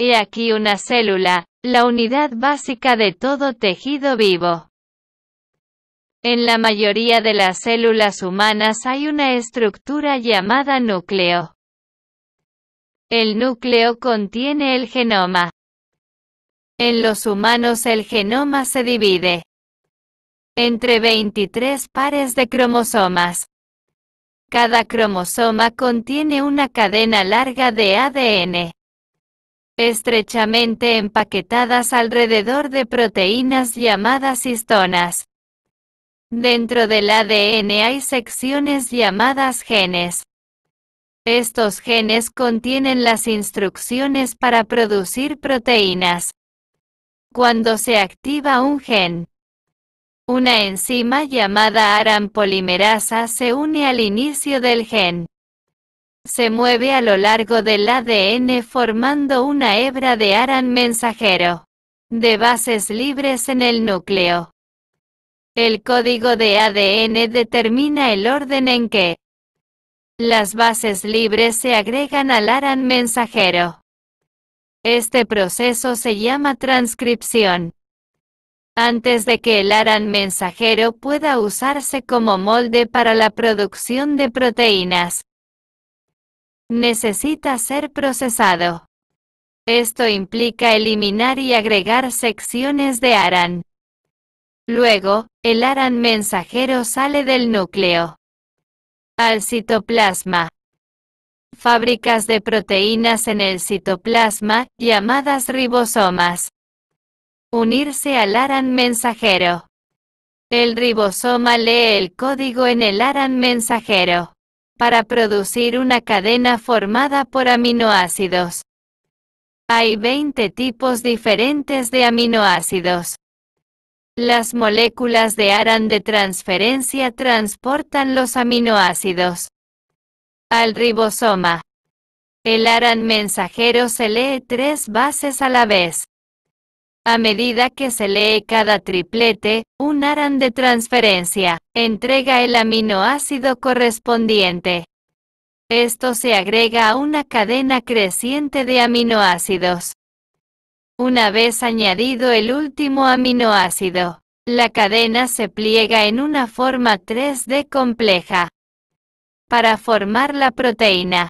He aquí una célula, la unidad básica de todo tejido vivo. En la mayoría de las células humanas hay una estructura llamada núcleo. El núcleo contiene el genoma. En los humanos el genoma se divide entre 23 pares de cromosomas. Cada cromosoma contiene una cadena larga de ADN estrechamente empaquetadas alrededor de proteínas llamadas histonas. Dentro del ADN hay secciones llamadas genes. Estos genes contienen las instrucciones para producir proteínas. Cuando se activa un gen, una enzima llamada aran polimerasa se une al inicio del gen se mueve a lo largo del ADN formando una hebra de aran mensajero de bases libres en el núcleo. El código de ADN determina el orden en que las bases libres se agregan al aran mensajero. Este proceso se llama transcripción. Antes de que el aran mensajero pueda usarse como molde para la producción de proteínas, necesita ser procesado. Esto implica eliminar y agregar secciones de ARAN. Luego, el ARAN mensajero sale del núcleo al citoplasma. Fábricas de proteínas en el citoplasma, llamadas ribosomas. Unirse al ARAN mensajero. El ribosoma lee el código en el ARAN mensajero para producir una cadena formada por aminoácidos. Hay 20 tipos diferentes de aminoácidos. Las moléculas de aran de transferencia transportan los aminoácidos al ribosoma. El aran mensajero se lee tres bases a la vez. A medida que se lee cada triplete, un ARAN de transferencia entrega el aminoácido correspondiente. Esto se agrega a una cadena creciente de aminoácidos. Una vez añadido el último aminoácido, la cadena se pliega en una forma 3D compleja para formar la proteína.